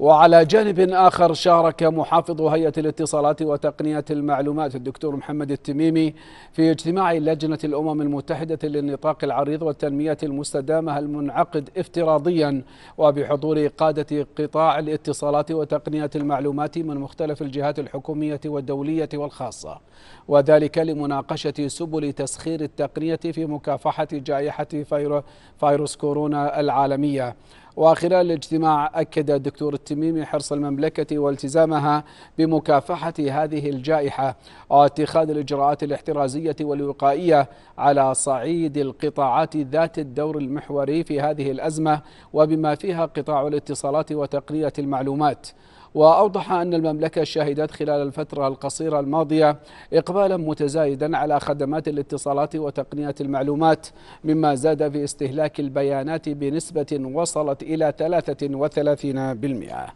وعلى جانب آخر شارك محافظ هيئة الاتصالات وتقنية المعلومات الدكتور محمد التميمي في اجتماع لجنة الأمم المتحدة للنطاق العريض والتنمية المستدامة المنعقد افتراضيا وبحضور قادة قطاع الاتصالات وتقنية المعلومات من مختلف الجهات الحكومية والدولية والخاصة وذلك لمناقشة سبل تسخير التقنية في مكافحة جائحة فيروس كورونا العالمية وخلال الاجتماع أكد الدكتور التميمي حرص المملكة والتزامها بمكافحة هذه الجائحة واتخاذ الإجراءات الاحترازية والوقائية على صعيد القطاعات ذات الدور المحوري في هذه الأزمة وبما فيها قطاع الاتصالات وتقنية المعلومات وأوضح أن المملكة شهدت خلال الفترة القصيرة الماضية إقبالا متزايدا على خدمات الاتصالات وتقنية المعلومات مما زاد في استهلاك البيانات بنسبة وصلت وصلت إلى 33%